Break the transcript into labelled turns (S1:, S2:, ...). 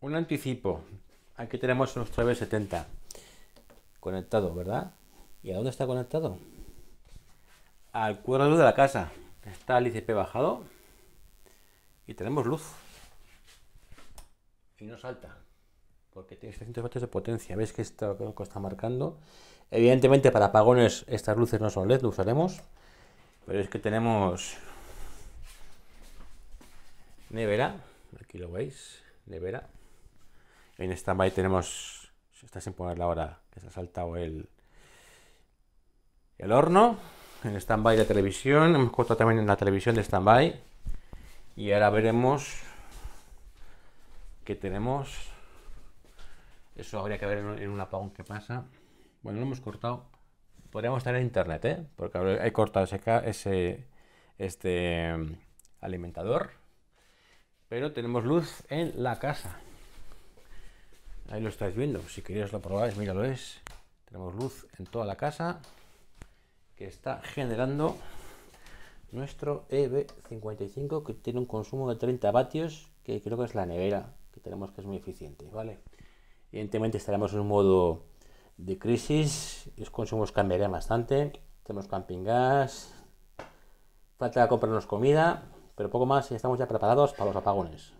S1: Un anticipo. Aquí tenemos nuestro B70 conectado, ¿verdad? ¿Y a dónde está conectado? Al cuadro de luz de la casa. Está el ICP bajado y tenemos luz. Y no salta porque tiene 700 vatios de potencia. ¿Veis que esto está marcando? Evidentemente para apagones estas luces no son LED, lo usaremos. Pero es que tenemos nevera, aquí lo veis, nevera. En standby tenemos. Está sin poner la hora, que se ha saltado el, horno. En stand-by la televisión. Hemos cortado también en la televisión de stand-by. Y ahora veremos que tenemos. Eso habría que ver en un apagón que pasa. Bueno, lo hemos cortado. Podríamos tener internet, ¿eh? Porque he cortado ese, ese este mm, alimentador. Pero tenemos luz en la casa. Ahí lo estáis viendo. Si queréis lo probáis, lo es. Tenemos luz en toda la casa que está generando nuestro EB55 que tiene un consumo de 30 vatios que creo que es la nevera que tenemos que es muy eficiente, ¿vale? Evidentemente estaremos en un modo de crisis, los consumos cambiarían bastante, tenemos camping gas, falta comprarnos comida, pero poco más y estamos ya preparados para los apagones.